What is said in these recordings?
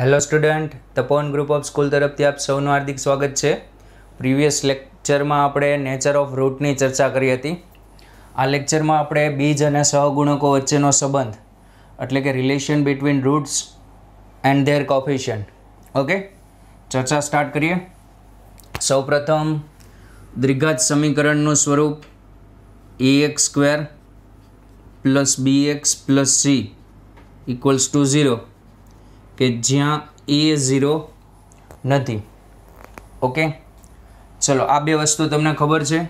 Hello student Tapon group of school તરફથી આપ સૌનું હાર્દિક સ્વાગત છે પ્રીવિયસ લેક્ચરમાં આપણે નેચર ઓફ રૂટની ચર્ચા કરી હતી આ લેક્ચરમાં આપણે બીજ અને સહગુણકો વચ્ચેનો સંબંધ એટલે કે relation between roots and their coefficient okay ચર્ચા સ્ટાર્ટ કરીએ સૌપ્રથમ દ્વિઘાત સમીકરણનું સ્વરૂપ a x square plus b x plus c equals to zero કે જ્યાં એ ઝીરો નથી ઓકે ચલો આ બે વસ્તુ તમને ખબર છે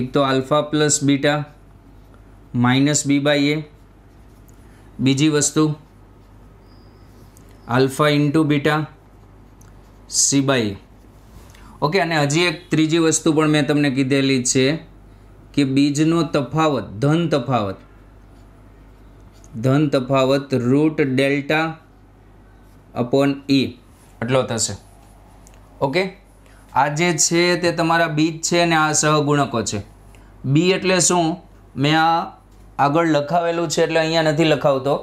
એક તો alpha plus beta minus b by a બીજી વસ્તુ alpha into beta c by a okay અને હજી એક ત્રીજી વસ્તુ પણ મેં તમને કીધેલી છે કે બીજનો તફાવત ધન તફાવત ધન તફાવત root delta upon e e. એટલો થશે ઓકે આ જે છે તે તમારા બીજ છે અને આ સહગુણકો છે બી એટલે શું મેં આ આગળ લખાવેલું છે એટલે અહીંયા નથી લખાવતો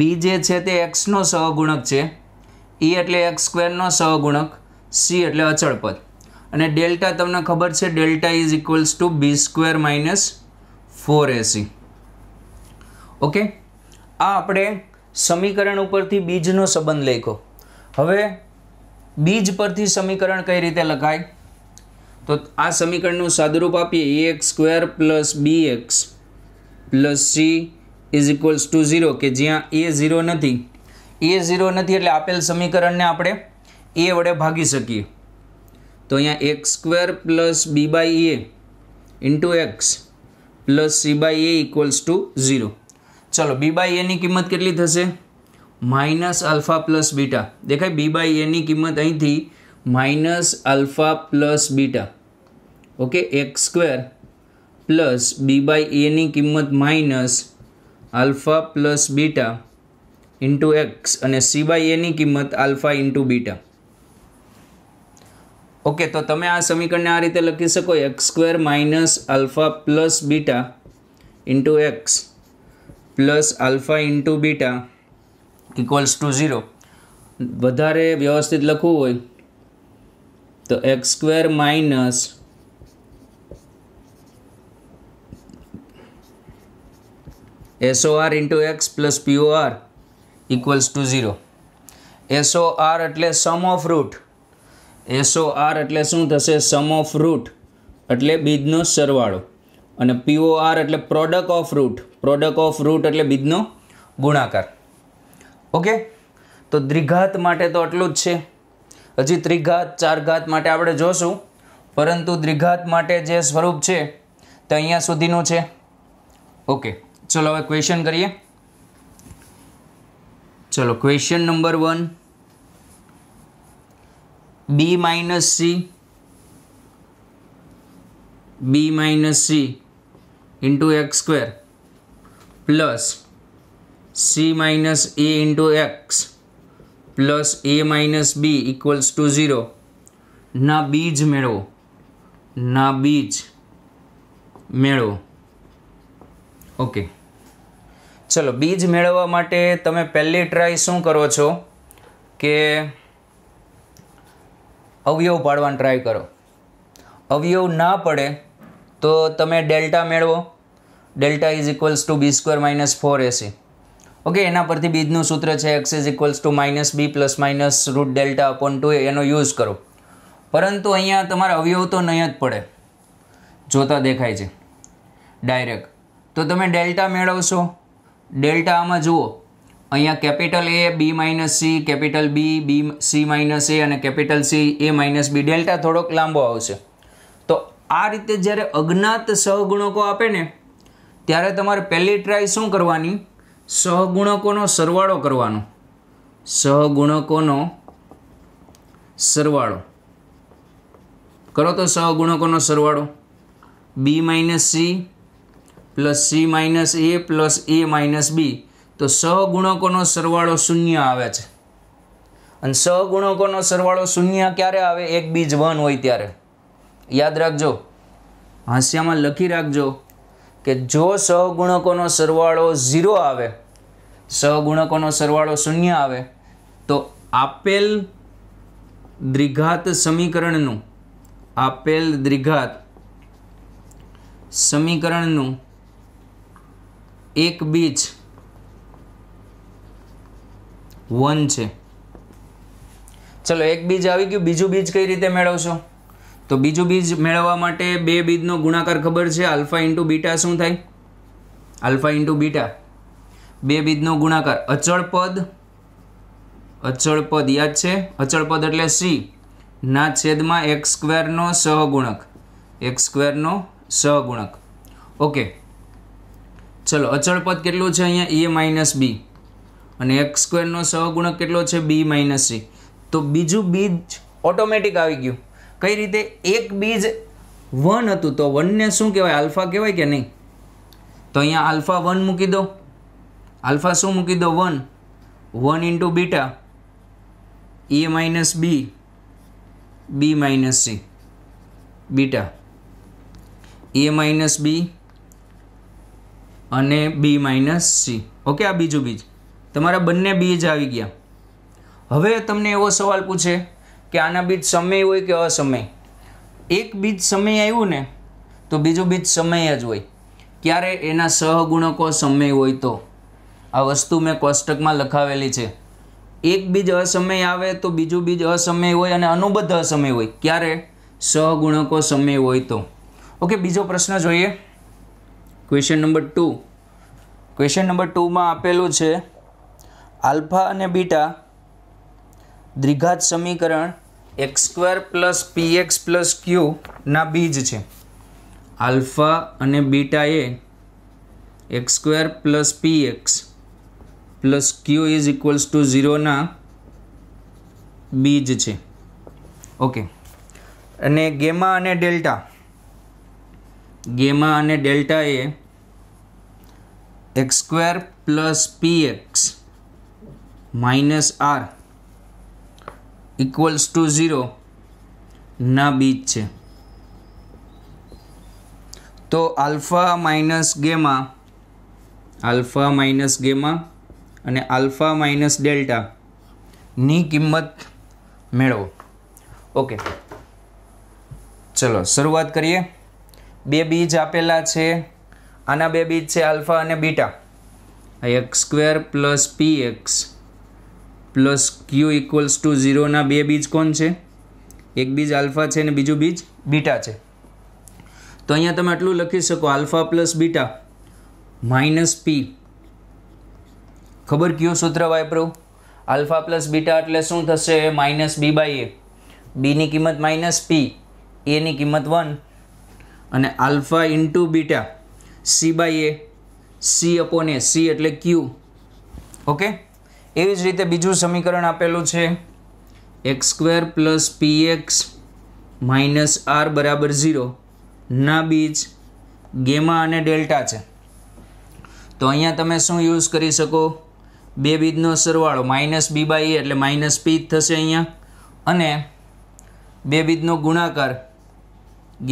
બી જે છે તે એક્સનો સહગુણક છે ઈ e એટલે એક્સ સ્ક્વેરનો સહગુણક સી એટલે અચળ પદ અને ડેલ્ટા તમને ખબર છે delta is equals to b square minus four a c okay આ આપણે સમીકરણ ઉપરથી બીજનો સંબંધ લેખો હવે બીજ પરથી સમીકરણ કઈ રીતે લખાય તો આ સમીકરણનું સાદુરૂપ આપીએ a x square plus b x plus c is equals to zero કે જ્યાં એ ઝીરો નથી એ ઝીરો નથી એટલે આપેલ સમીકરણને આપણે એ વડે ભાગી શકીએ તો અહીંયા x square plus b by a into x plus c by a equals to zero ચલો બી બાય એની કિંમત કેટલી થશે માઇનસ આલ્ફા પ્લસ બીટા દેખાય બી બાય એની કિંમત અહીંથી minus alpha plus beta okay એક સ્ક્વેર પ્લસ બી બાય એની કિંમત minus alpha plus beta into x અને સી બાય એની કિંમત આલ્ફા ઇન્ટુ બીટા ઓકે તો તમે આ સમીકરણને આ રીતે લખી શકો x square minus alpha plus beta into x plus alpha into beta equals to zero વધારે વ્યવસ્થિત લખવું હોય તો x square minus SOR into x plus POR equals to zero SOR એટલે સમ ઓફ રૂટ એસઓઆર એટલે શું થશે સમ of root એટલે બીજનો સરવાળો અને પીઓઆર એટલે product of root product of root એટલે બીજનો ગુણાકાર ઓકે તો દ્વિઘાત માટે તો આટલું જ છે હજી ત્રિઘાત ચારઘાત માટે આપણે જોશું પરંતુ દ્વિઘાત માટે જે સ્વરૂપ છે તે અહીંયા સુધીનું છે ઓકે ચલો હવે ક્વેશ્ચન કરીએ ચલો question number one b minus c b minus c into x square plus c minus a into x plus a minus b equals to zero ના બીજ મેળવો ના બીજ મેળવો ઓકે ચલો બીજ મેળવવા માટે તમે પહેલી ટ્રાય શું કરો છો કે અવયવ પાડવાની ટ્રાય કરો અવયવ ના પડે તો તમે ડેલ્ટા મેળવો delta is equals to b square minus four a c okay એના પરથી બીજનું સૂત્ર છે x is equals to minus b plus minus root delta upon two એનો યુઝ કરો પરંતુ અહીંયા તમારા અવયવ તો નહીં જ પડે જોતા દેખાય છે ડાયરેક્ટ તો તમે ડેલ્ટા મેળવશો ડેલ્ટા આમાં જુઓ અહીંયા capital A b minus c capital B b c minus a અને capital C a minus b delta થોડોક લાંબો આવશે તો આ રીતે જ્યારે અજ્ઞાત સહગુણકો આપે ને ત્યારે તમારે પહેલી ટ્રાય શું કરવાની સહગુણકોનો સરવાળો કરવાનો સહગુણકોનો સરવાળો કરો તો સહગુણકોનો સરવાળો b minus c plus c minus a plus a minus b તો સહગુણકોનો સરવાળો શૂન્ય આવે છે અને સહગુણકોનો સરવાળો શૂન્ય ક્યારે આવે એક બીજ વન હોય ત્યારે યાદ રાખજો હાંસ્યામાં લખી રાખજો કે જો સહગુણકોનો સરવાળો ઝીરો આવે સહગુણકોનો સરવાળો શૂન્ય આવે તો આપેલ દ્વિઘાત સમીકરણનું આપેલ દ્વિઘાત સમીકરણનું એક બીજ વન છે ચલો એક બીજ આવી ગયું બીજું બીજ કઈ રીતે મેળવશો તો બીજું બીજ મેળવવા માટે બે બીજનો ગુણાકાર ખબર છે આલ્ફા ઇન્ટુ બીટા શું થાય આલ્ફા ઇન્ટુ બીટા બે બીજનો ગુણાકાર અચળ પદ અચળ પદ યાદ છે અચળ પદ એટલે સી ના છેદમાં એક્સ સ્ક્વેરનો સહગુણક એક્સ સ્ક્વેરનો સહગુણક ઓકે ચલો અચળ પદ કેટલું છે અહીંયા એ માઇનસ બી અને એક્સ સ્ક્વેરનો સહગુણક કેટલો છે બી માઇનસ સી તો બીજું બીજ ઓટોમેટિક આવી ગયું કઈ રીતે એક બીજ વન હતું તો વનને શું કહેવાય આલ્ફા કહેવાય કે નહીં તો અહીંયા આલ્ફા વન મૂકી દો આલ્ફા શું મૂકી દો one one into beta a minus b b minus c beta a minus b અને બી માઇનસ સી ઓકે આ બીજું બીજ તમારા બંને બીજ આવી ગયા હવે તમને એવો સવાલ પૂછે કે આના બીજ સમય હોય કે અસમય એક બીજ સમય આવ્યું ને તો બીજું બીજ સમય જ હોય ક્યારે એના સહગુણકો સમય હોય તો આ વસ્તુ મેં કોષ્ટકમાં લખાવેલી છે એક બીજ અસમય આવે તો બીજું બીજ અસમય હોય અને અનુબદ્ધ અસમય હોય ક્યારે સહગુણકો સમય હોય તો ઓકે બીજો પ્રશ્ન જોઈએ question number two question number ટુમાં આપેલું છે આલ્ફા અને બીટા દ્વિઘાત સમીકરણ x square plus x plus ક્યુના બીજ છે આલ્ફા અને બીટા એ x square plus x plus q is equals to ઝીરોના બીજ છે ઓકે અને ગેમા અને ડેલ્ટા ગેમા અને ડેલ્ટા એ x square plus x minus r equals to zero ના બીજ છે તો alpha minus gamma alpha minus gamma અને આલ્ફા માઇનસ ડેલ્ટાની કિંમત મેળવો ઓકે ચલો શરૂઆત કરીએ બે બીજ આપેલા છે આના બે બીજ છે આલ્ફા અને beta x square plus p x plus q equals to ઝીરોના બે બીજ કોણ છે એક બીજ આલ્ફા છે અને બીજું બીજ બીટા છે તો અહીંયા તમે આટલું લખી શકો alpha plus beta minus p ખબર કયું સૂત્ર વાપરું આલ્ફા પ્લસ બીટા એટલે શું થશે માઇનસ બી બાય એ બીની કિંમત માઇનસ પી એની કિંમત વન અને alpha into beta c by a c અપોને સી એટલે ક્યુ ઓકે એવી જ રીતે બીજું સમીકરણ આપેલું છે x square plus p x minus r બરાબર ઝીરો ના બીજ ગેમા અને ડેલ્ટા છે તો અહીંયા તમે શું યુઝ કરી શકો બે બીજનો સરવાળો માઇનસ બી બાય એટલે માઇનસ પી જ થશે અહીંયા અને બે બીજનો ગુણાકાર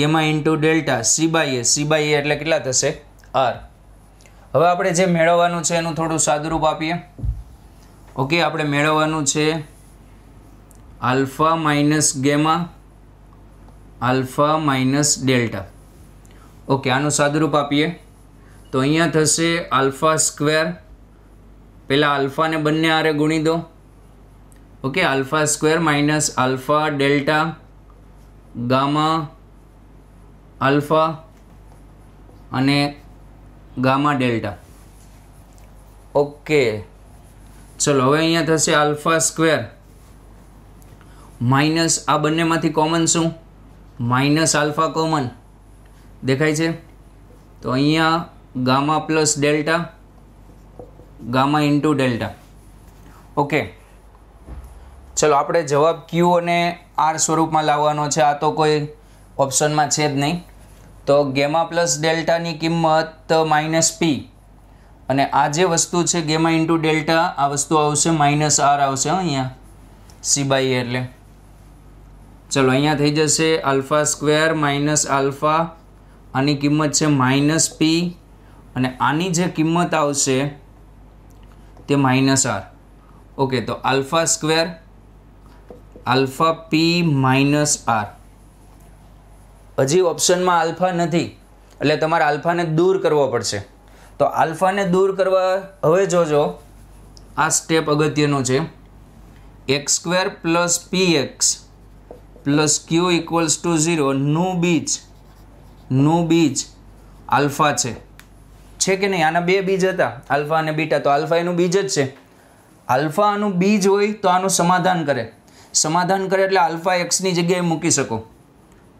gamma into delta c by a c by a એટલે કેટલા થશે આર હવે આપણે જે મેળવવાનું છે એનું થોડું સાદુરૂપ આપીએ ઓકે આપણે મેળવવાનું છે alpha minus gamma alpha minus delta okay આનું સાદુરૂપ આપીએ તો અહીંયા થશે આલ્ફા સ્ક્વેર પહેલાં આલ્ફાને બંને આરે ગુણી દો okay alpha square minus alpha delta gamma alpha અને ગામા ડેલ્ટા ઓકે ચલો હવે અહીંયા થશે આલ્ફા સ્ક્વેર માઇનસ આ બંનેમાંથી કોમન શું માઇનસ આલ્ફા કોમન દેખાય છે તો અહીંયા gamma plus delta gamma into delta okay ચલો આપણે જવાબ ક્યુ અને આર સ્વરૂપમાં લાવવાનો છે આ તો કોઈ ઓપ્શનમાં છે જ નહીં તો ગેમા પ્લસ ડેલ્ટાની કિંમત માઇનસ પી અને આ જે વસ્તુ છે ગેમા ઇન્ટુ ડેલ્ટા આ વસ્તુ આવશે માઇનસ આર આવશે અહીંયા સી બાય એટલે ચલો અહીંયા થઈ જશે આલ્ફા સ્ક્વેર માઇનસ આલ્ફા આની કિંમત છે માઇનસ પી અને આની જે કિંમત આવશે તે માઇનસ આર ઓકે તો alpha square alpha p minus r હજી ઓપ્શનમાં આલ્ફા નથી એટલે તમારે આલ્ફાને દૂર કરવો પડશે તો આલ્ફાને દૂર કરવા હવે જોજો આ સ્ટેપ અગત્યનું છે x square plus p x plus q equals to zero નું બીજ નું બીજ આલ્ફા છે છે કે નહીં આના બે બીજ હતા આલ્ફા અને બીટા તો આલ્ફા એનું બીજ જ છે આલ્ફા આનું બીજ હોય તો આનું સમાધાન કરે સમાધાન કરે એટલે આલ્ફા એક્સની જગ્યાએ મૂકી શકો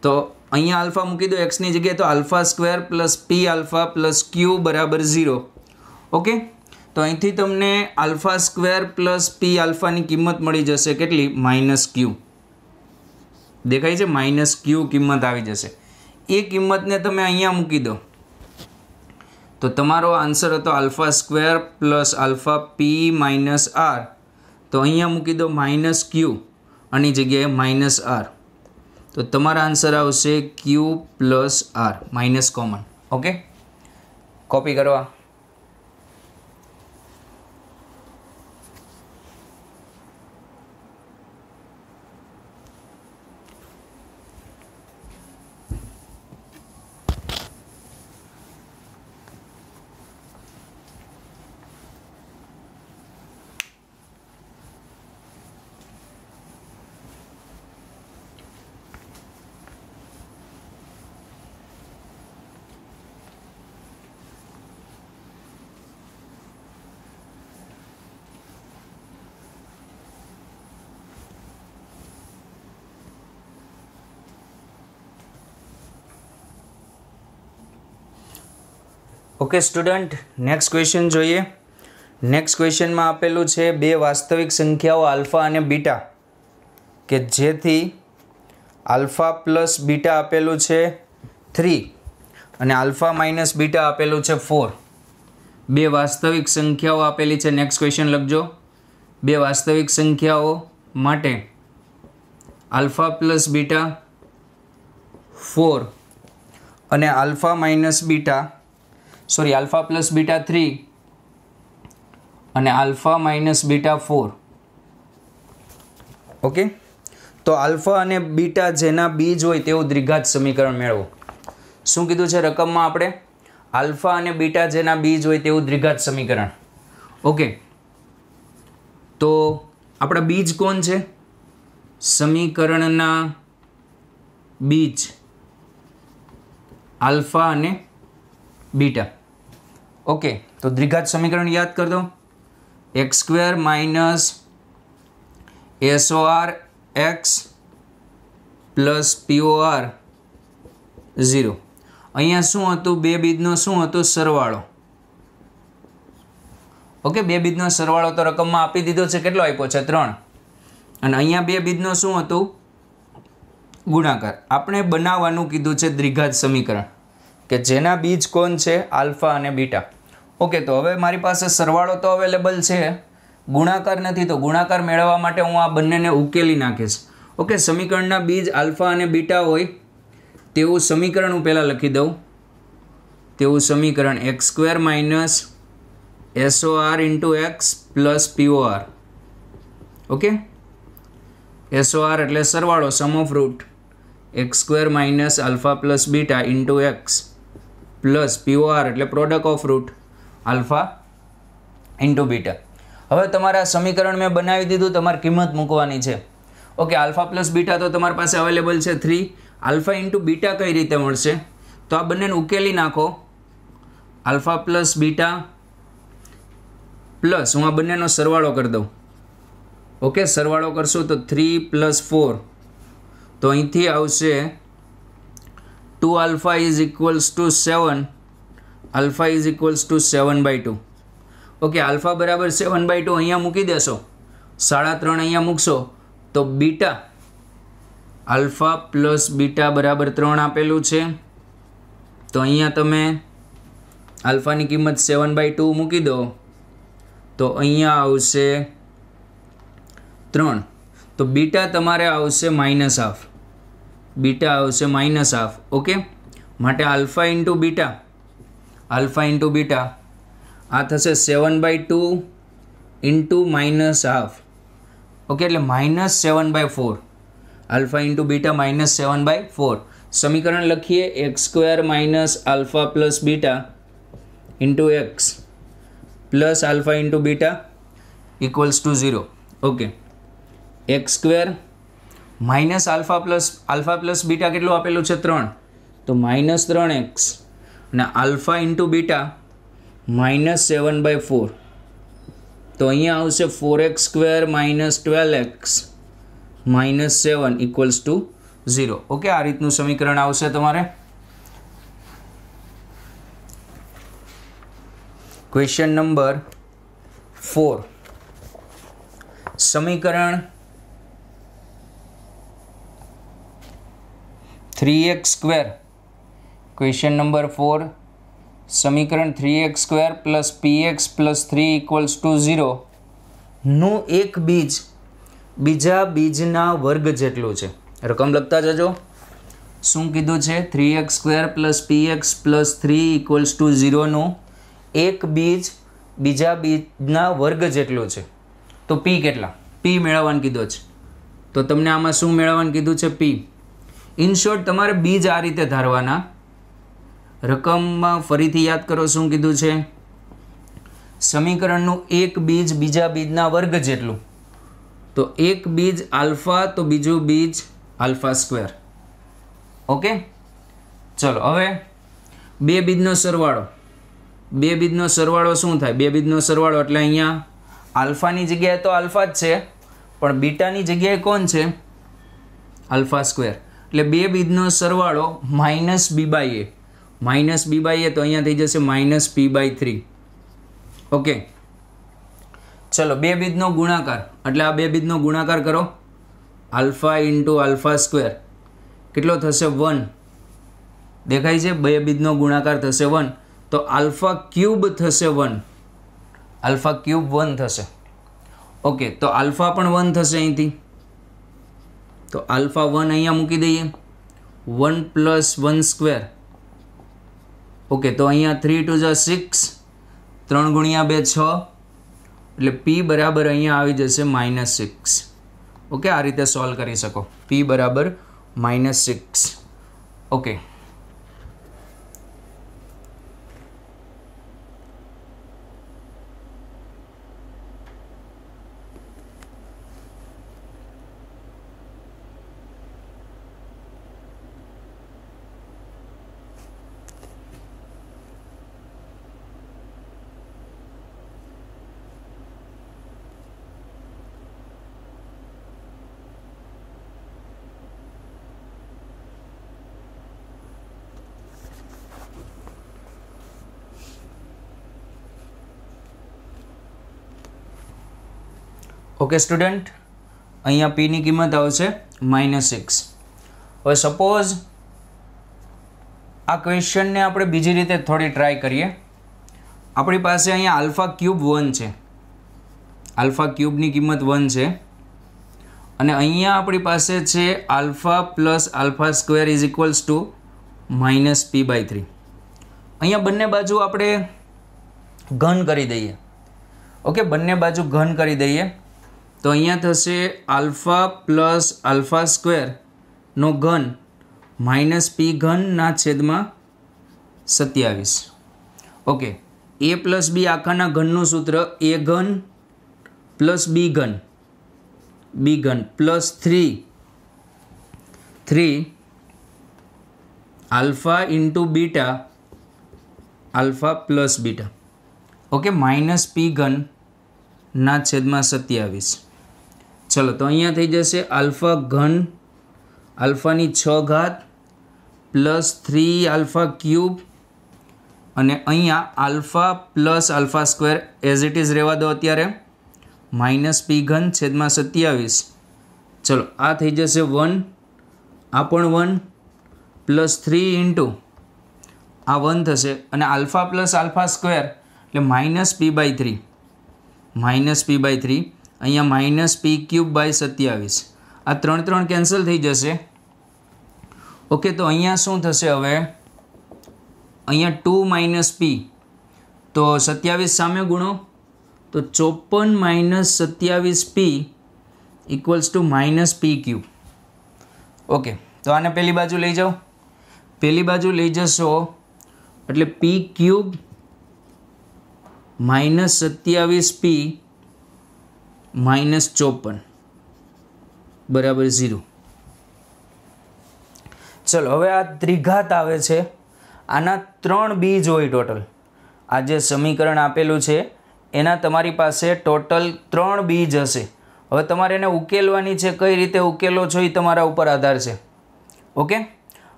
તો અહીંયા આલ્ફા મૂકી દો એક્સની જગ્યાએ તો alpha square plus p alpha plus q બરાબર ઝીરો ઓકે તો અહીંથી તમને આલ્ફા સ્ક્વેર પ્લસ પી આલ્ફાની કિંમત મળી જશે કેટલી માઇનસ ક્યુ દેખાય છે માઇનસ ક્યુ કિંમત આવી જશે એ કિંમતને તમે અહીંયા મૂકી દો તો તમારો આન્સર હતો alpha square plus alpha p minus r તો અહીંયા મૂકી દો માઇનસ ક્યુ આની જગ્યાએ માઇનસ આર તો તમારા આન્સર આવશે q plus r minus common okay copy કરવા ઓકે સ્ટુડન્ટ નેક્સ્ટ ક્વેશ્ચન જોઈએ નેક્સ્ટ ક્વેશ્ચનમાં આપેલું છે બે વાસ્તવિક સંખ્યાઓ આલ્ફા અને બીટા કે જેથી આલ્ફા પ્લસ બીટા આપેલું છે થ્રી અને આલ્ફા માઇનસ બીટા આપેલું છે ફોર બે વાસ્તવિક સંખ્યાઓ આપેલી છે નેક્સ્ટ ક્વેશ્ચન લખજો બે વાસ્તવિક સંખ્યાઓ માટે આલ્ફા પ્લસ બીટા ફોર અને alpha minus beta sorry alpha plus beta three અને alpha minus beta four okay તો આલ્ફા અને બીટા જેના બીજ હોય તેવું દ્વિઘાત સમીકરણ મેળવો શું કીધું છે રકમમાં આપણે આલ્ફા અને બીટા જેના બીજ હોય તેવું દ્વિઘાત સમીકરણ ઓકે તો આપણા બીજ કોણ છે સમીકરણના બીજ આલ્ફા અને બીટા ઓકે તો દ્વિઘાત સમીકરણ યાદ કરી દો x square minus SOR x plus POR zero અહીંયા શું હતું બે બીજનો શું હતો સરવાળો ઓકે બે બીજનો સરવાળો તો રકમમાં આપી દીધો છે કેટલો આપ્યો છે ત્રણ અને અહીંયા બે બીજનો શું હતું ગુણાકાર આપણે બનાવવાનું કીધું છે દ્વિઘાત સમીકરણ કે જેના બીજ કોણ છે આલ્ફા અને બીટા ઓકે તો હવે મારી પાસે સરવાળો તો અવેલેબલ છે ગુણાકાર નથી તો ગુણાકાર મેળવવા માટે હું આ બંનેને ઉકેલી નાખીશ ઓકે સમીકરણના બીજ આલ્ફા અને બીટા હોય તેવું સમીકરણ હું પહેલાં લખી દઉં તેવું સમીકરણ x square minus SOR into x plus POR okay SOR એટલે સરવાળો sum of root x square minus alpha plus beta into x plus POR એટલે product of root alpha into beta હવે તમારા સમીકરણ મેં બનાવી દીધું તમારે કિંમત મૂકવાની છે ઓકે આલ્ફા પ્લસ બીટા તો તમારી પાસે અવેલેબલ છે થ્રી આલ્ફા ઇન્ટુ બીટા કઈ રીતે મળશે તો આ બંનેને ઉકેલી નાખો આલ્ફા પ્લસ બીટા પ્લસ હું આ બંનેનો સરવાળો કરી દઉં ઓકે સરવાળો કરશો તો થ્રી પ્લસ ફોર તો અહીંથી આવશે two alpha is equals to seven alpha is equals to seven by two okay alpha બરાબર સેવન બાય ટુ અહીંયા મૂકી દેશો સાડા ત્રણ અહીંયા મૂકશો તો બીટા આલ્ફા પ્લસ બીટા બરાબર ત્રણ આપેલું છે તો અહીંયા તમે આલ્ફાની કિંમત સેવન બાય ટુ મૂકી દો તો અહીંયા આવશે ત્રણ તો બીટા તમારે આવશે માઇનસ હાફ બીટા આવશે માઇનસ હાફ ઓકે માટે alpha into beta alpha into beta આ થશે seven by two into minus half okay એટલે minus seven by four alpha into beta minus seven by four સમીકરણ લખીએ x square minus alpha plus beta into x plus alpha into beta equals to zero okay x square minus alpha plus alpha plus beta કેટલું આપેલું છે ત્રણ તો minus ત્રણ x અને alpha into beta minus seven by four તો અહીંયા આવશે four x square minus twelve x minus seven equals to zero okay આ રીતનું સમીકરણ આવશે તમારે ક્વેશ્ચન નંબર ફોર સમીકરણ three x square question number four સમીકરણ three x square plus p x plus three equals to ઝીરોનું એક બીજ બીજા બીજના વર્ગ જેટલું છે રકમ લખતા જજો શું કીધું છે three x square plus p x plus three equals to ઝીરોનું એક બીજ બીજા બીજના વર્ગ જેટલું છે તો પી કેટલા પી મેળવવાનું કીધો છે તો તમને આમાં શું મેળવવાનું કીધું છે પી ઇન શોર્ટ તમારે બીજ આ રીતે ધારવાના રકમમાં ફરીથી યાદ કરો શું કીધું છે સમીકરણનું એક બીજ બીજા બીજના વર્ગ જેટલું તો એક બીજ આલ્ફા તો બીજું બીજ આલ્ફા સ્ક્વેર ઓકે ચલો હવે બે બીજનો સરવાળો બે બીજનો સરવાળો શું થાય બે બીજનો સરવાળો એટલે અહીંયા આલ્ફાની જગ્યાએ તો આલ્ફા જ છે પણ બીટાની જગ્યાએ કોણ છે આલ્ફા સ્ક્વેર એટલે બે બીજનો સરવાળો minus b by a minus b by a તો અહીંયા થઈ જશે minus p by three okay ચલો બે બીજનો ગુણાકાર એટલે આ બે બીજનો ગુણાકાર કરો આલ્ફા ઇન્ટુ આલ્ફા સ્ક્વેર કેટલો થશે વન દેખાય છે બે બીજનો ગુણાકાર થશે વન તો આલ્ફા ક્યુબ થશે વન આલ્ફા ક્યુબ વન થશે ઓકે તો આલ્ફા પણ વન થશે અહીંથી તો આલ્ફા વન અહીંયા મૂકી દઈએ one plus one square okay તો અહીંયા થ્રી ટુ ઝા સિક્સ ત્રણ ગુણ્યા બે છ એટલે પી બરાબર અહીંયા આવી જશે માઇનસ સિક્સ ઓકે આ રીતે સોલ્વ કરી શકો પી બરાબર minus six okay okay student અહીંયા પીની કિંમત આવશે માઇનસ સિક્સ હવે સપોઝ આ ક્વેશ્ચનને આપણે બીજી રીતે થોડી ટ્રાય કરીએ આપણી પાસે અહીંયા આલ્ફા ક્યુબ વન છે આલ્ફા ક્યુબની કિંમત વન છે અને અહીંયા આપણી પાસે છે alpha plus alpha square is equals to minus p by three અહીંયા બંને બાજુ આપણે ઘન કરી દઈએ ઓકે બંને બાજુ ઘન કરી દઈએ તો અહીંયા થશે આલ્ફા પ્લસ આલ્ફા સ્ક્વેરનો ઘન માઇનસ પી ઘનના છેદમાં સત્યાવીસ ઓકે એ પ્લસ બી આખાના ઘનનું સૂત્ર એ ઘન પ્લસ બી ઘન બી ઘન plus three three alpha into beta alpha plus beta okay minus p ઘનના છેદમાં સત્યાવીસ ચલો તો અહીંયા થઈ જશે આલ્ફા ઘન આલ્ફાની છ ઘાત પ્લસ થ્રી આલ્ફા ક્યુબ અને અહીંયા alpha plus alpha square as it is રહેવા દો અત્યારે માઇનસ પી ઘન છેદમાં સત્યાવીસ ચલો આ થઈ જશે વન આ પણ વન પ્લસ થ્રી ઇન્ટુ આ વન થશે અને આલ્ફા પ્લસ આલ્ફા સ્ક્વેર એટલે minus p by three minus p by three અહીંયા માઇનસ પી ક્યુબ બાય સત્યાવીસ આ ત્રણ ત્રણ કેન્સલ થઈ જશે ઓકે તો અહીંયા શું થશે હવે અહીંયા ટુ માઇનસ પી તો સત્યાવીસ સામે ગુણો તો ચોપન માઇનસ સત્યાવીસ p equals to minus p cube okay તો આને પહેલી બાજુ લઈ જાઓ પહેલી બાજુ લઈ જશો એટલે પી ક્યુબ માઇનસ સત્યાવીસ પી માઇનસ ચોપન બરાબર ઝીરો ચલો હવે આ ત્રિઘાત આવે છે આના ત્રણ બીજ હોય ટોટલ આ જે સમીકરણ આપેલું છે એના તમારી પાસે ટોટલ ત્રણ બીજ હશે હવે તમારે એને ઉકેલવાની છે કઈ રીતે ઉકેલો છો એ તમારા ઉપર આધાર છે ઓકે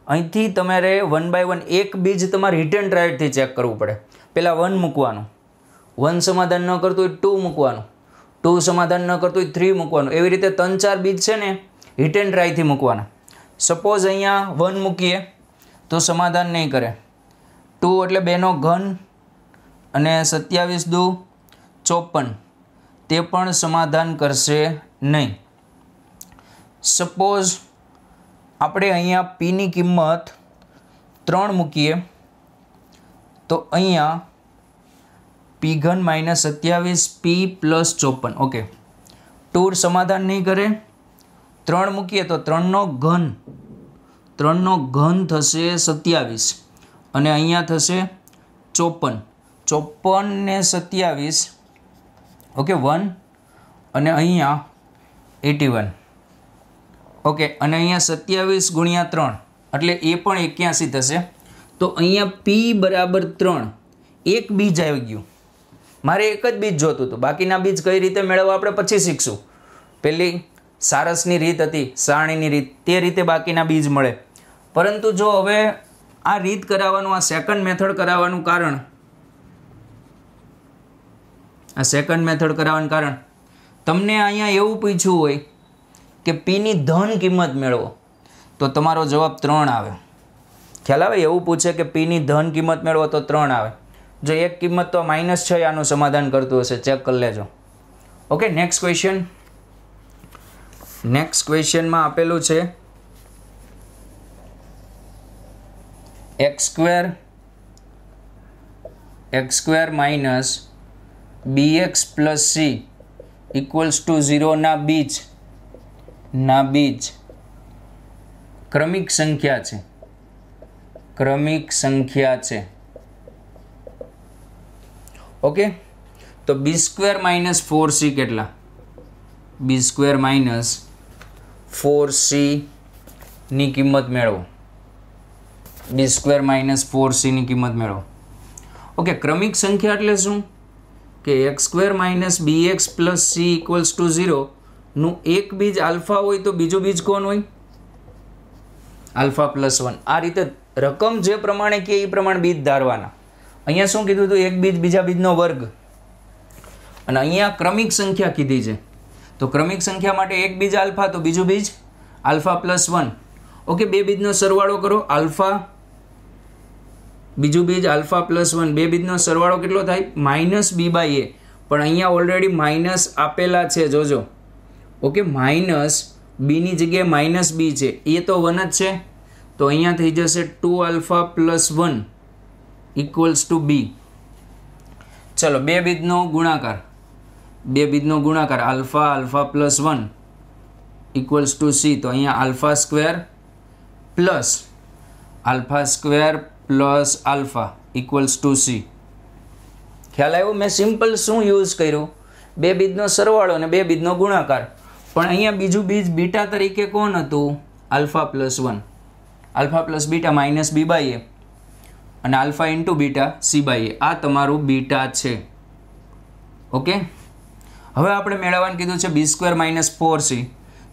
અહીંથી તમારે વન બાય વન એક બીજ તમારે હિટ એન્ડ ચેક કરવું પડે પહેલાં વન મૂકવાનું વન સમાધાન ન કરતું હોય ટુ મૂકવાનું ટુ સમાધાન ન કરતું હોય થ્રી મૂકવાનું એવી રીતે ત્રણ ચાર બીજ છે ને હિટ એન્ડ ડ્રાયથી મૂકવાના સપોઝ અહીંયા વન મૂકીએ તો સમાધાન નહીં કરે ટુ એટલે બેનો ઘન અને સત્યાવીસ દુ ચોપન તે પણ સમાધાન કરશે નહીં સપોઝ આપણે અહીંયા પીની કિંમત ત્રણ મૂકીએ તો અહીંયા પી ઘન માઇનસ સત્યાવીસ પી પ્લસ ચોપન ઓકે ટૂર સમાધાન નહીં કરે ત્રણ મૂકીએ તો ત્રણનો ઘન ત્રણનો ઘન થશે સત્યાવીસ અને અહીંયા થશે ચોપન ચોપન ને સત્યાવીસ ઓકે વન અને અહીંયા એટી વન ઓકે અને અહીંયા સત્યાવીસ ગુણ્યા ત્રણ એટલે એ પણ એક્યાસી થશે તો અહીંયા પી બરાબર ત્રણ એક બીજ આવી ગયું મારે એક જ બીજ જોતું હતું બાકીના બીજ કઈ રીતે મેળવવા આપણે પછી શીખશું પેલી સારસની રીત હતી સાણીની રીત તે રીતે બાકીના બીજ મળે પરંતુ જો હવે આ રીત કરાવવાનું આ સેકન્ડ મેથડ કરાવવાનું કારણ આ સેકન્ડ મેથડ કરાવવાનું કારણ તમને અહીંયા એવું પૂછ્યું હોય કે પીની ધન કિંમત મેળવો તો તમારો જવાબ ત્રણ આવે ખ્યાલ આવે એવું પૂછે કે પીની ધન કિંમત મેળવો તો ત્રણ આવે જો એક કિંમત તો માઇનસ છે આનું સમાધાન કરતું હશે ચેક કરી લેજો ઓકે નેક્સ્ટ ક્વેશ્ચન નેક્સ્ટ ક્વેશ્ચનમાં આપેલું છે x square x square minus b x plus c equals to ઝીરોના બીજ ના બીજ ક્રમિક સંખ્યા છે ક્રમિક સંખ્યા છે ઓકે તો b square minus four c કેટલા બી સ્ક્વેર માઇનસ ફોર સીની કિંમત મેળવો બી સ્ક્વેર માઇનસ ફોર સીની કિંમત મેળવો ઓકે ક્રમિક સંખ્યા એટલે શું કે x square minus b x plus c equals to ઝીરોનું એક બીજ આલ્ફા હોય તો બીજું બીજ કોણ હોય આલ્ફા પ્લસ વન આ રીતે રકમ જે પ્રમાણે કે એ પ્રમાણે બીજ ધારવાના અહીંયા શું કીધું હતું એક બીજ બીજા બીજનો વર્ગ અને અહીંયા ક્રમિક સંખ્યા કીધી છે તો ક્રમિક સંખ્યા માટે એક બીજ આલ્ફા તો બીજું બીજ આલ્ફા પ્લસ વન ઓકે બે બીજનો સરવાળો કરો આલ્ફા બીજું બીજ આલ્ફા પ્લસ વન બે બીજનો સરવાળો કેટલો થાય માઇનસ બી બાય એ પણ અહીંયા ઓલરેડી માઇનસ આપેલા છે જોજો ઓકે માઇનસ બીની જગ્યાએ માઇનસ બી છે એ તો વન જ છે તો અહીંયા થઈ જશે two alpha plus one equals to b ચલો બે બીજનો ગુણાકાર બે બીજનો ગુણાકાર alpha alpha plus one equals to c તો અહીંયા alpha square plus alpha square plus alpha equals to c ખ્યાલ આવ્યો મેં સિમ્પલ શું યુઝ કર્યું બે બીજનો સરવાળો અને બે બીજનો ગુણાકાર પણ અહીંયા બીજું બીજ બીટા તરીકે કોણ હતું alpha plus one alpha plus beta minus b by a અને alpha into beta c by a આ તમારું બીટા છે ઓકે હવે આપણે મેળવવાનું કીધું છે b square minus four c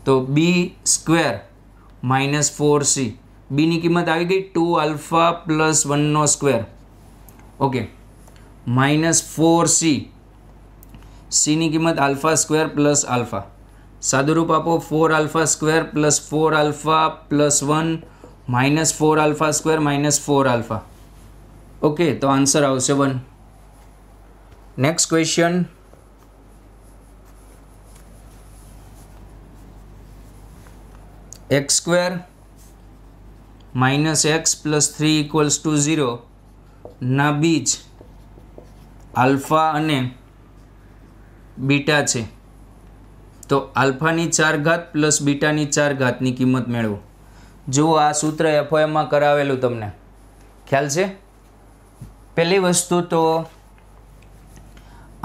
તો b square minus four c બીની કિંમત આવી ગઈ ટુ આલ્ફા પ્લસ વનનો square okay minus four c સીની કિંમત આલ્ફા સ્ક્વેર પ્લસ આલ્ફા સાદુરૂપ આપો four alpha square plus four alpha plus one minus four alpha square minus four alpha okay તો આન્સર આવશે one next question x square minus x plus three equals to zero ના બીજ alpha અને beta છે તો આલ્ફાની ચાર ઘાત plus બીટાની ચાર ઘાતની કિંમત મેળવો જુઓ આ સૂત્ર એફઓએમમાં કરાવેલું તમને ખ્યાલ છે પહેલી વસ્તુ તો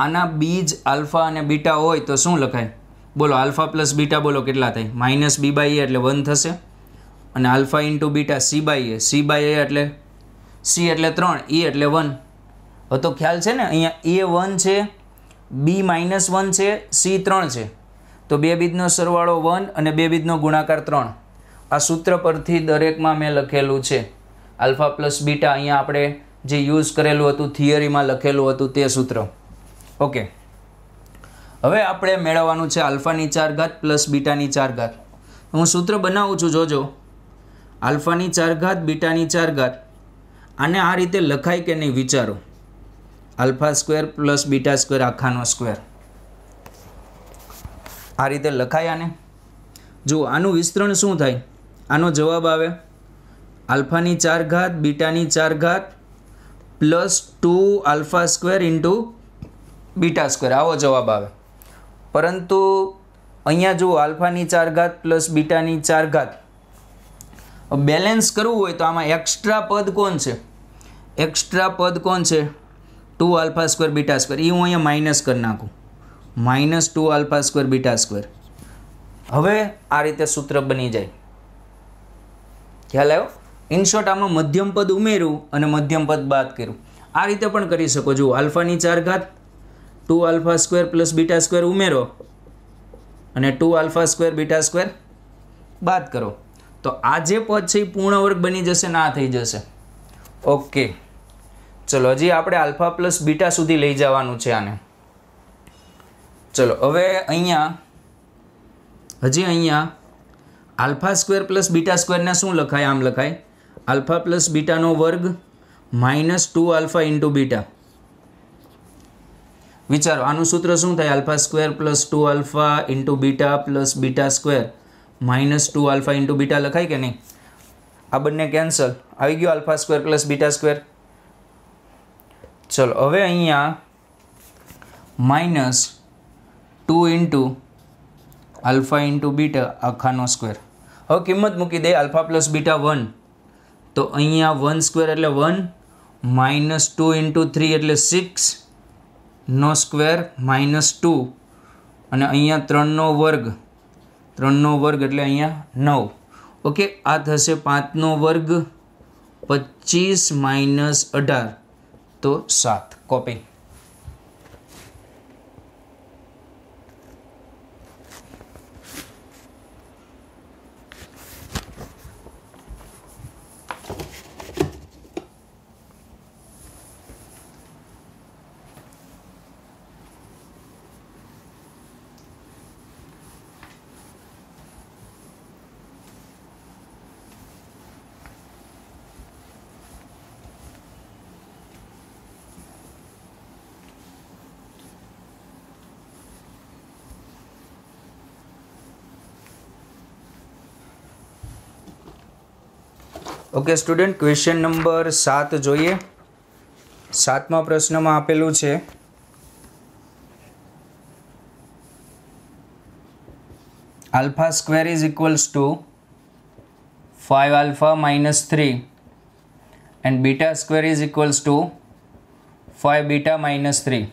આના બીજ આલ્ફા અને બીટા હોય તો શું લખાય બોલો આલ્ફા પ્લસ બીટા બોલો કેટલા થાય માઇનસ બી બાય એ એટલે વન થશે અને alpha into beta c by a c by a એટલે સી એટલે ત્રણ ઈ એટલે વન હવે તો ખ્યાલ છે ને અહીંયા એ વન છે બી માઇનસ વન છે સી ત્રણ છે તો બે બીજનો સરવાળો વન અને બે બીજનો ગુણાકાર ત્રણ આ સૂત્ર પરથી દરેકમાં મેં લખેલું છે આલ્ફા પ્લસ બીટા અહીંયા આપણે જે યુઝ કરેલું હતું થિયરીમાં લખેલું હતું તે સૂત્ર ઓકે હવે આપણે મેળવવાનું છે આલ્ફાની ચાર ઘાત પ્લસ બીટાની ચાર ઘાત હું સૂત્ર બનાવું છું જોજો આલ્ફાની ચાર ઘાત બીટાની ચાર ઘાત આને આ રીતે લખાય કે નહીં વિચારો alpha square plus beta square આખાનો સ્ક્વેર આ રીતે લખાય આને જુઓ આનું વિસ્તરણ શું થાય આનો જવાબ આવે આલ્ફાની ચાર ઘાત બીટાની ચાર ઘાત plus two alpha square into beta square આવો જવાબ આવે પરંતુ અહીંયા જુઓ આલ્ફાની ચાર ઘાત પ્લસ બીટાની ચાર ઘાત બેલેન્સ કરવું હોય તો આમાં એક્સ્ટ્રા પદ કોણ છે એક્સ્ટ્રા પદ કોણ છે two alpha square beta square એ હું અહીંયા માઇનસ કરી નાખું minus two alpha square beta square હવે આ રીતે સૂત્ર બની જાય ખ્યાલ આવ્યો ઇનશોર્ટ આમાં મધ્યમ પદ ઉમેર્યું અને મધ્યમ પદ બાદ કર્યું આ રીતે પણ કરી શકો છો આલ્ફાની ચાર ઘાત two alpha square plus beta square ઉમેરો અને two alpha square beta square બાદ કરો તો આ જે પદ છે એ પૂર્ણ વર્ગ બની જશે ના થઈ જશે ઓકે ચલો હજી આપણે આલ્ફા પ્લસ બીટા સુધી લઈ જવાનું છે આને ચલો હવે અહીંયા હજી અહીંયા આલ્ફા સ્ક્વેર પ્લસ બીટા સ્ક્વેરને શું લખાય આમ લખાય આલ્ફા પ્લસ બીટાનો વર્ગ minus two alpha into beta વિચારો આનું સૂત્ર શું થાય alpha square plus two alpha into beta plus beta square minus two alpha into beta લખાય કે નહીં આ બંને કેન્સલ આવી ગયો alpha square plus beta square ચલો હવે અહીંયા minus two into alpha into beta આખાનો સ્ક્વેર હવે કિંમત મૂકી દે આલ્ફા પ્લસ બીટા વન તો અહીંયા વન સ્ક્વેર એટલે one minus two into three એટલે સિક્સ નો સ્ક્વેર માઇનસ ટુ અને અહીંયા ત્રણનો વર્ગ ત્રણનો વર્ગ એટલે અહીંયા નવ ઓકે આ થશે પાંચનો વર્ગ પચીસ માઇનસ અઢાર તો સાત copy okay student question number સાત જોઈએ સાતમા પ્રશ્નમાં આપેલું છે alpha square is equals to five alpha minus three and beta square is equals to five beta minus three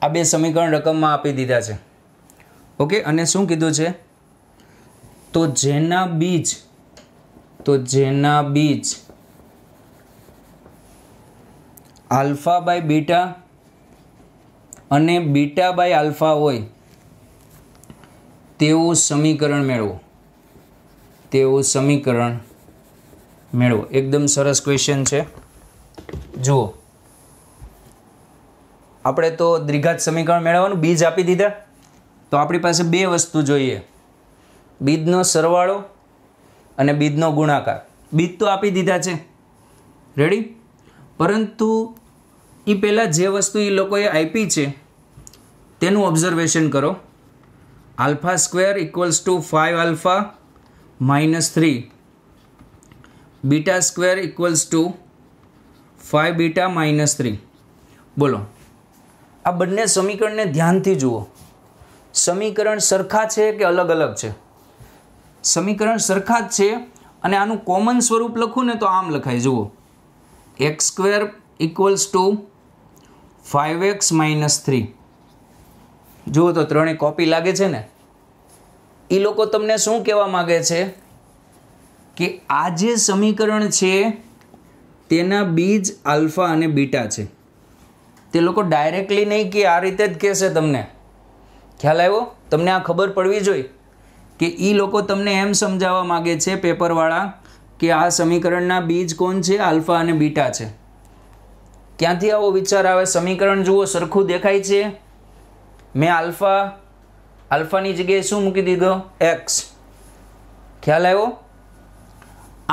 આ બે સમીકરણ રકમમાં આપી દીધા છે ઓકે અને શું કીધું છે તો જેના બીજ તો જેના બીજ આલ્ફા બાય બીટા અને બીટા બાય આલ્ફા હોય તેવું સમીકરણ મેળવો તેવું સમીકરણ મેળવો એકદમ સરસ ક્વેશ્ચન છે જુઓ આપણે તો દ્વિઘાત સમીકરણ મેળવવાનું બીજ આપી દીધા તો આપણી પાસે બે વસ્તુ જોઈએ બીજનો સરવાળો અને બીજનો ગુણાકાર બીજ તો આપી દીધા છે રેડી પરંતુ એ પહેલાં જે વસ્તુ એ લોકોએ આપી છે તેનું ઓબ્ઝર્વેશન કરો alpha square equals to five alpha minus three beta square equals to five beta minus three બોલો આ બંને સમીકરણને ધ્યાનથી જુઓ સમીકરણ સરખા છે કે અલગ અલગ છે સમીકરણ સરખા જ છે અને આનું કોમન સ્વરૂપ લખું ને તો આમ લખાય જુઓ x square equals to five x minus three જુઓ તો ત્રણેય કોપી લાગે છે ને એ લોકો તમને શું કહેવા માગે છે કે આ જે સમીકરણ છે તેના બીજ આલ્ફા અને બીટા છે તે લોકો ડાયરેક્ટલી નહીં કે આ રીતે જ કહેશે તમને ખ્યાલ આવ્યો તમને આ ખબર પડવી જોઈએ કે એ લોકો તમને એમ સમજાવવા માગે છે પેપરવાળા કે આ સમીકરણના બીજ કોણ છે આલ્ફા અને બીટા છે ક્યાંથી આવો વિચાર આવે સમીકરણ જુઓ સરખું દેખાય છે મેં આલ્ફા આલ્ફાની જગ્યાએ શું મૂકી દીધો એક્સ ખ્યાલ આવ્યો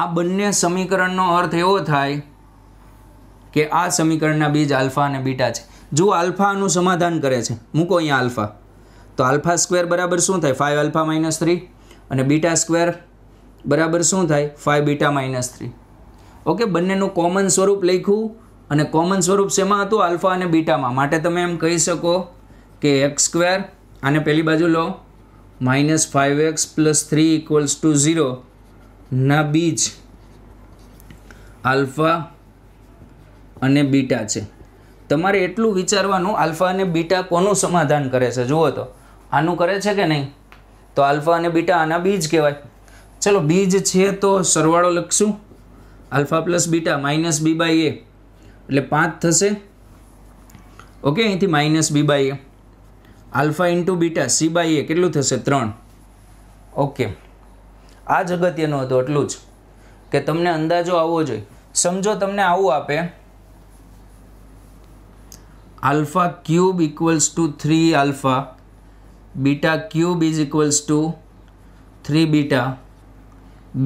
આ બંને સમીકરણનો અર્થ એવો થાય કે આ સમીકરણના બીજ આલ્ફા અને બીટા છે જુઓ આલ્ફાનું સમાધાન કરે છે મૂકો અહીંયા આલ્ફા તો આલ્ફા સ્ક્વેર બરાબર શું થાય ફાઇવ આલ્ફા માઇનસ થ્રી અને બીટા સ્ક્વેર બરાબર શું થાય five beta minus three okay બંનેનું કોમન સ્વરૂપ લખ્યું અને કોમન સ્વરૂપ શેમાં હતું આલ્ફા અને બીટામાં માટે તમે એમ કહી શકો કે એક્સ સ્ક્વેર આને પહેલી બાજુ લો minus five x plus three equals to zero ના બીજ આલ્ફા અને બીટા છે તમારે એટલું વિચારવાનું આલ્ફા અને બીટા કોનું સમાધાન કરે છે જુઓ તો આનું કરે છે કે નહીં તો આલ્ફા અને બીટા આના બીજ કહેવાય ચલો બીજ છે તો સરવાળો લખશું alpha plus beta minus b by a એટલે પાંચ થશે ઓકે અહીંથી minus b by a alpha into beta c by a કેટલું થશે ત્રણ ઓકે આ જ અગત્યનું હતું એટલું જ કે તમને અંદાજો આવવો જોઈએ સમજો તમને આવું આપે alpha cube equals to three alpha beta cube is equals to three beta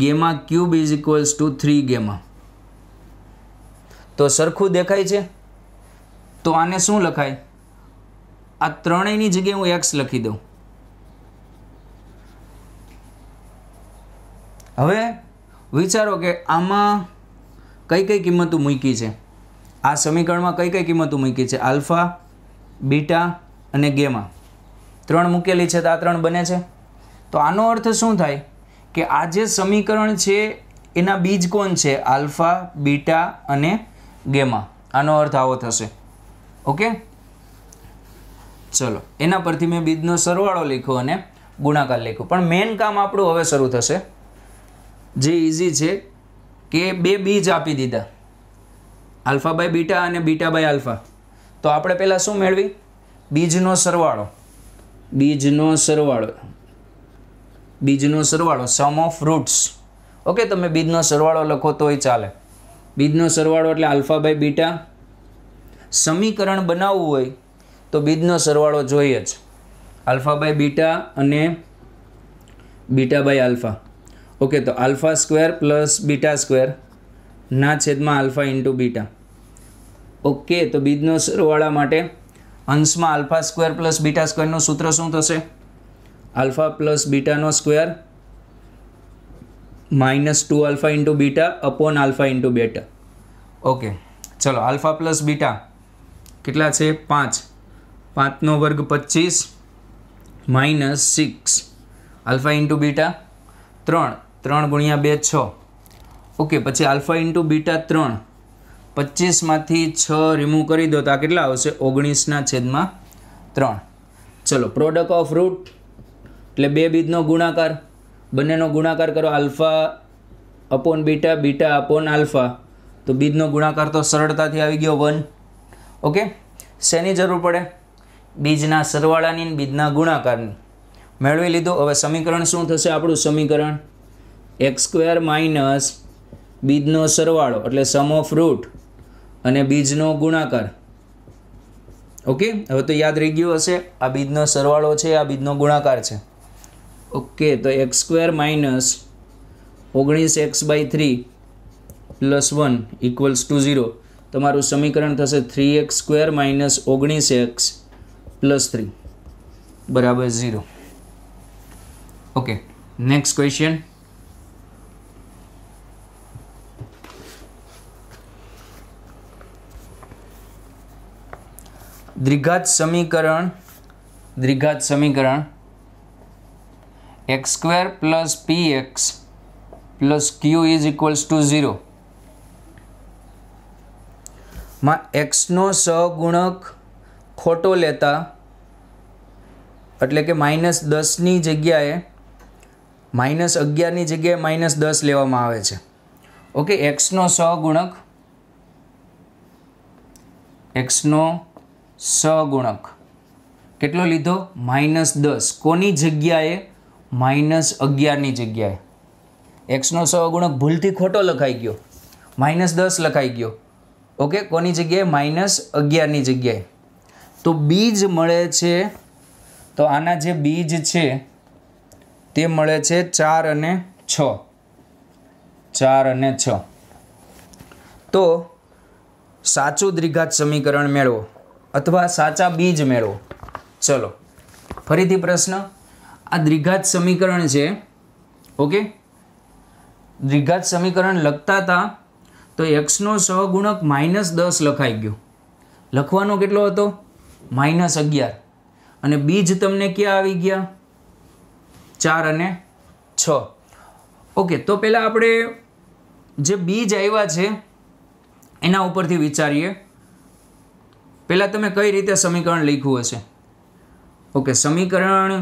gamma cube is equals to three gamma તો સરખું દેખાય છે તો આને શું લખાય આ ત્રણેયની જગ્યાએ હું એક્સ લખી દઉં હવે વિચારો કે આમાં કઈ કઈ કિંમતો મૂકી છે આ સમીકરણમાં કઈ કઈ કિંમતો મૂકી છે આલ્ફા બીટા અને ગેમા ત્રણ મૂકેલી છે તો આ ત્રણ બને છે તો આનો અર્થ શું થાય કે આ જે સમીકરણ છે એના બીજ કોણ છે આલ્ફા બીટા અને ગેમા આનો અર્થ આવો થશે ઓકે ચલો એના પરથી મેં બીજનો સરવાળો લખ્યો અને ગુણાકાર લખ્યો પણ મેઇન કામ આપણું હવે શરૂ થશે જે ઇઝી છે કે બે બીજ આપી દીધા આલ્ફા બાય બીટા અને બીટા બાય આલ્ફા તો આપણે પહેલાં શું મેળવી બીજનો સરવાળો બીજનો સરવાળો બીજનો સરવાળો સમ ઓફ રૂટ્સ ઓકે તમે બીજનો સરવાળો લખો તોય ચાલે બીજનો સરવાળો એટલે આલ્ફા બાય બીટા સમીકરણ બનાવવું હોય તો બીજનો સરવાળો જોઈએ જ આલ્ફા બાય બીટા અને બીટા બાય આલ્ફા ઓકે તો alpha square plus beta square ના છેદમાં આલ્ફા ઇન્ટુ બીટા ઓકે તો બીજનો સરવાળા માટે અંશમાં આલ્ફા સ્ક્વેર પ્લસ બીટા સ્ક્વેરનું સૂત્ર શું થશે આલ્ફા પ્લસ બીટાનો square minus two alpha into beta upon alpha into beta okay ચલો આલ્ફા પ્લસ બીટા કેટલા છે પાંચ પાંચનો વર્ગ પચીસ minus six alpha into beta ત્રણ ત્રણ ગુણ્યા બે છ ઓકે પછી આલ્ફા ઇન્ટુ બીટા ત્રણ પચીસમાંથી છ રિમૂવ કરી દો તો આ કેટલા આવશે ઓગણીસના છેદમાં ત્રણ ચલો પ્રોડક્ટ ઓફ રૂટ એટલે બે બીજનો ગુણાકાર બંનેનો ગુણાકાર કરો alpha upon beta beta upon alpha તો બીજનો ગુણાકાર તો સરળતાથી આવી ગયો વન ઓકે શેની જરૂર પડે બીજના સરવાળાની બીજના ગુણાકારની મેળવી લીધો હવે સમીકરણ શું થશે આપણું સમીકરણ એક્સ સ્ક્વેર માઇનસ બીજનો સરવાળો એટલે સમ ઓફ રૂટ અને બીજનો ગુણાકાર ઓકે હવે તો યાદ રહી ગયું હશે આ બીજનો સરવાળો છે આ બીજનો ગુણાકાર છે ઓકે તો એક્સ સ્ક્વેર માઇનસ ઓગણીસ x by three plus one equals to zero તમારું સમીકરણ થશે થ્રી એક્સ સ્ક્વેર માઇનસ ઓગણીસ એક્સ પ્લસ થ્રી બરાબર ઝીરો ઓકે નેક્સ્ટ ક્વેશ્ચન દ્વિઘાત સમીકરણ દ્વિઘાત સમીકરણ x square plus p x plus q is equals to zero માં એક્સનો સહગુણક ખોટો લેતા એટલે કે માઇનસ દસની જગ્યાએ માઇનસ અગિયારની જગ્યાએ માઇનસ દસ લેવામાં આવે છે ઓકે એક્સનો સહગુણક એક્સનો સગુણક કેટલો લીધો માઇનસ દસ કોની જગ્યાએ માઇનસ અગિયારની જગ્યાએ એક્સનો સહગુણક ભૂલથી ખોટો લખાઈ ગયો માઇનસ દસ લખાઈ ગયો ઓકે કોની જગ્યાએ માઇનસ અગિયારની જગ્યાએ તો બીજ મળે છે તો આના જે બીજ છે તે મળે છે ચાર અને છ ચાર અને છ તો સાચું દ્વિઘાત સમીકરણ મેળવો અથવા સાચા બીજ મેળવો ચલો ફરીથી પ્રશ્ન આ દ્વિઘાત સમીકરણ છે ઓકે દ્વિઘાત સમીકરણ લખતા હતા તો એક્સનો સહગુણક માઇનસ દસ લખાઈ ગયો લખવાનો કેટલો હતો માઇનસ અગિયાર અને બીજ તમને ક્યાં આવી ગયા ચાર અને છ ઓકે તો પહેલાં આપણે જે બીજ આવ્યા છે એના ઉપરથી વિચારીએ પહેલાં તમે કઈ રીતે સમીકરણ લખ્યું હશે ઓકે સમીકરણ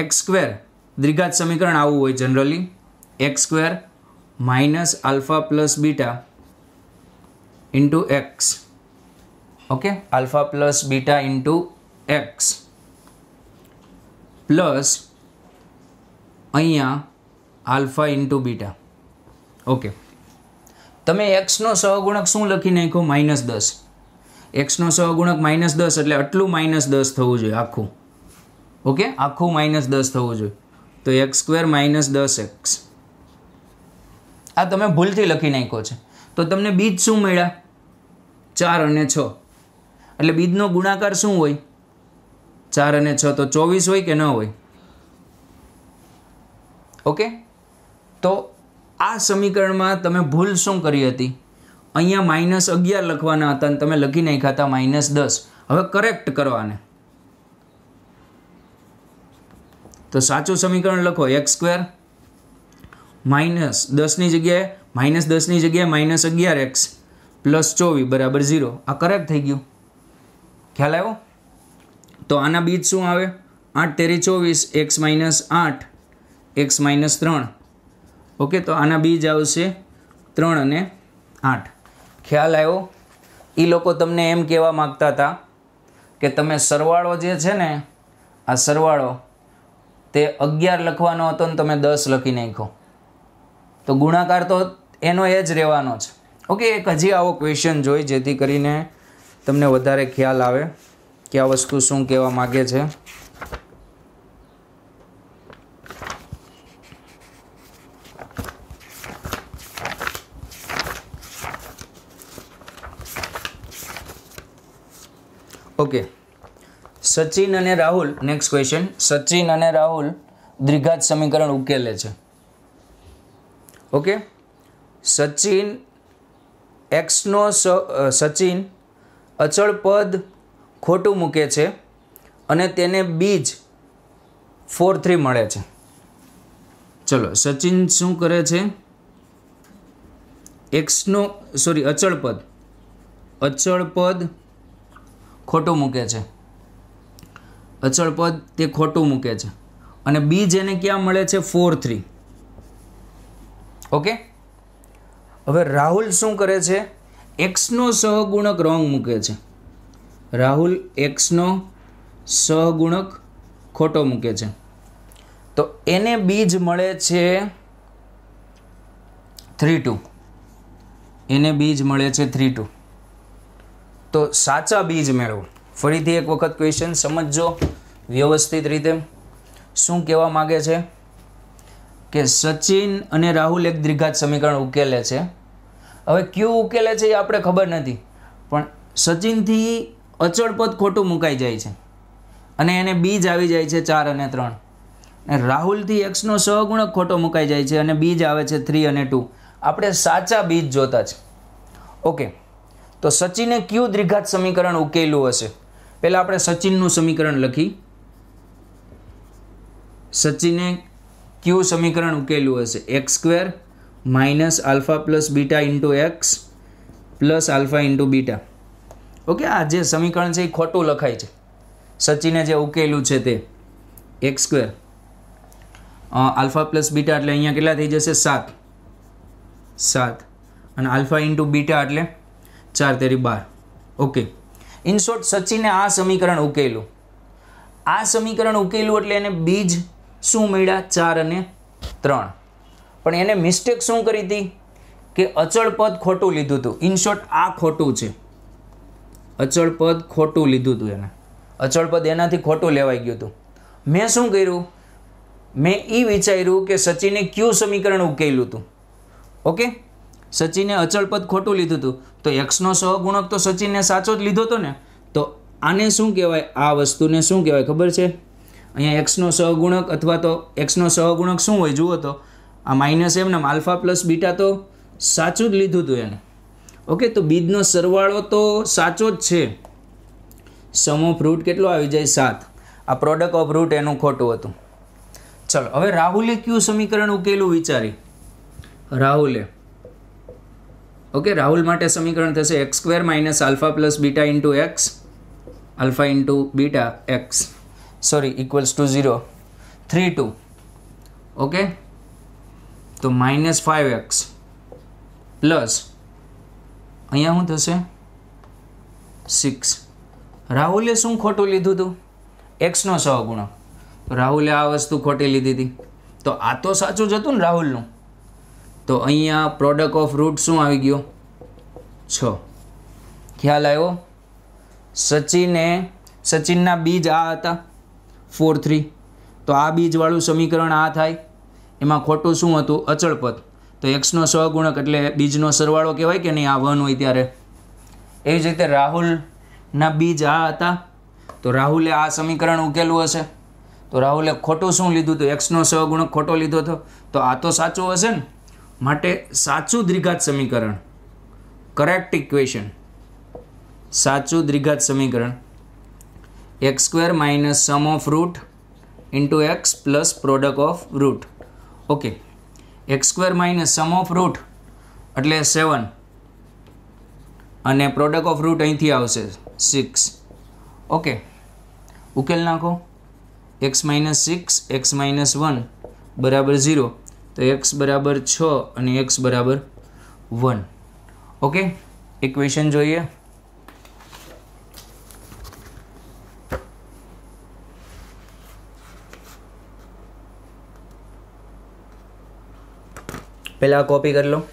એક્સ સ્ક્વેર દ્વિઘાત સમીકરણ આવું હોય generally x square minus alpha plus beta into x okay alpha plus beta into x plus અહીંયા આલ્ફા ઇન્ટુ બીટા ઓકે તમે એક્સનો સહગુણક શું લખી નાખ્યો માઇનસ દસ એક્સનો સહગુણક માઇનસ દસ એટલે આટલું માઇનસ દસ થવું જોઈએ આખું ઓકે આખું માઇનસ દસ થવું જોઈએ તો એક્સ સ્ક્વેર માઇનસ દસ એક્સ આ તમે ભૂલથી લખી નાખ્યો છે તો તમને બીજ શું મળ્યા ચાર અને છ એટલે બીજનો ગુણાકાર શું હોય ચાર અને છ તો ચોવીસ હોય કે ન હોય ઓકે તો આ સમીકરણમાં તમે ભૂલ શું કરી હતી અહીંયા માઇનસ અગિયાર લખવાના હતા અને તમે લખી નાખ્યા હતા માઇનસ દસ હવે કરેક્ટ કરવાને તો સાચું સમીકરણ લખો એક્સ સ્ક્વેર માઇનસ દસની જગ્યાએ માઇનસ દસની જગ્યાએ માઇનસ અગિયાર એક્સ પ્લસ ચોવીસ બરાબર ઝીરો આ કરેક્ટ થઈ ગયું ખ્યાલ આવ્યો તો આના બીજ શું આવે આઠ તેરી ચોવીસ એક્સ માઇનસ આઠ એક્સ માઇનસ ત્રણ ઓકે તો આના બીજ આવશે ત્રણ અને આઠ ખ્યાલ આવ્યો એ લોકો તમને એમ કહેવા માગતા હતા કે તમે સરવાળો જે છે ને આ સરવાળો તે અગિયાર લખવાનો હતો ને તમે દસ લખી નાખો તો ગુણાકાર તો એનો એ જ રહેવાનો છે ઓકે એક હજી આવો ક્વેશ્ચન જોઈ જેથી કરીને તમને વધારે ખ્યાલ આવે કે આ વસ્તુ શું કહેવા માગે છે ઓકે સચિન અને રાહુલ નેક્સ્ટ ક્વેશ્ચન સચિન અને રાહુલ દ્વિઘાત સમીકરણ ઉકેલે છે ઓકે સચિન એક્સનો સચિન અચળ પદ ખોટું મૂકે છે અને તેને બીજ ફોર થ્રી મળે છે ચલો સચિન શું કરે છે એક્સનો સોરી અચળ પદ અચળ પદ ખોટું મૂકે છે અચળ પદ તે ખોટું મૂકે છે અને બી જેને ક્યાં મળે છે ફોર થ્રી ઓકે હવે રાહુલ શું કરે છે એક્સનો સહગુણક રોંગ મૂકે છે રાહુલ એક્સનો સહગુણક ખોટો મૂકે છે તો એને બીજ મળે છે થ્રી ટુ એને બીજ મળે છે થ્રી ટુ તો સાચા બીજ મેળવો ફરીથી એક વખત ક્વેશ્ચન સમજો વ્યવસ્થિત રીતે શું કહેવા માગે છે કે સચિન અને રાહુલ એક દ્વિઘાત સમીકરણ ઉકેલે છે હવે ક્યુ ઉકેલે છે એ આપણે ખબર નથી પણ સચિનથી અચળ પદ ખોટું મુકાઈ જાય છે અને એને બીજ આવી જાય છે ચાર અને ત્રણ રાહુલથી એક્સનો સહગુણક ખોટો મુકાઈ જાય છે અને બીજ આવે છે થ્રી અને ટુ આપણે સાચા બીજ જોતા છે ઓકે તો સચિને કયું દ્વિઘાત સમીકરણ ઉકેલ્યું હશે પહેલાં આપણે સચિનનું સમીકરણ લખી સચિને કયું સમીકરણ ઉકેલ્યું હશે x square minus alpha plus beta into x plus alpha into beta okay આ જે સમીકરણ છે એ ખોટું લખાય છે સચિને જે ઉકેલું છે તે x square alpha plus beta એટલે અહીંયા કેટલા થઈ જશે સાત સાત અને આલ્ફા ઇન્ટુ બીટા એટલે ચાર તેરી બાર ઓકે ઇન શોર્ટ સચિને આ સમીકરણ ઉકેલું આ સમીકરણ ઉકેલું એટલે એને બીજ શું મળ્યા ચાર અને ત્રણ પણ એને મિસ્ટેક શું કરી હતી કે અચળ પદ ખોટું લીધું હતું ઇન શોર્ટ આ ખોટું છે અચળ પદ ખોટું લીધું હતું એને અચળ પદ એનાથી ખોટું લેવાઈ ગયું હતું મેં શું કર્યું મેં એ વિચાર્યું કે સચિને કયું સમીકરણ ઉકેલ્યું હતું ઓકે સચિને અચળ પદ ખોટું લીધું હતું તો એક્સનો સહગુણક તો સચિનને સાચો જ લીધો હતો ને તો આને શું કહેવાય આ વસ્તુને શું કહેવાય ખબર છે અહીંયા એક્સનો સહગુણક અથવા તો એક્સનો સહગુણક શું હોય જુઓ તો આ માઇનસ એમને આલ્ફા પ્લસ બીટા તો સાચું જ લીધું હતું એને ઓકે તો બીજનો સરવાળો તો સાચો જ છે સમૂહ ફ્રૂટ કેટલો આવી જાય સાત આ પ્રોડક્ટ ઓફ રૂટ એનું ખોટું હતું ચલો હવે રાહુલે કયું સમીકરણ ઉકેલું વિચારી રાહુલે ઓકે રાહુલ માટે સમીકરણ થશે x square minus alpha plus beta into x alpha into beta x sorry equals to zero three two okay તો માઇનસ ફાઇવ એક્સ પ્લસ અહીંયા શું થશે સિક્સ રાહુલે શું ખોટું લીધું હતું એક્સનો સહગુણક રાહુલે આ વસ્તુ ખોટી લીધી હતી તો આ તો સાચું જ હતું ને રાહુલનું તો અહીંયા પ્રોડક્ટ ઓફ રૂટ શું આવી ગયો છ ખ્યાલ આવ્યો સચિને સચિનના બીજ આ હતા ફોર થ્રી તો આ બીજવાળું સમીકરણ આ થાય એમાં ખોટું શું હતું અચળપદ તો એક્સનો સહગુણક એટલે બીજનો સરવાળો કહેવાય કે નહીં આ વન હોય ત્યારે એવી જ રીતે રાહુલના બીજ આ હતા તો રાહુલે આ સમીકરણ ઉકેલવું હશે તો રાહુલે ખોટું શું લીધું તો એક્સનો સહગુણક ખોટો લીધો હતો તો આ તો સાચું હશે ને માટે સાચું દ્વિઘાત સમીકરણ કરેક્ટ ઇક્વેશન સાચું દ્વિઘાત સમીકરણ x square minus sum of root into x plus product of root okay x square minus sum of root એટલે સેવન અને પ્રોડક્ટ ઓફ રૂટ અહીંથી આવશે સિક્સ ઓકે ઉકેલ નાખો x minus six x minus one બરાબર zero तो x बराबर छक्स बराबर वन ओके इक्वेशन जो है पहला कॉपी कर लो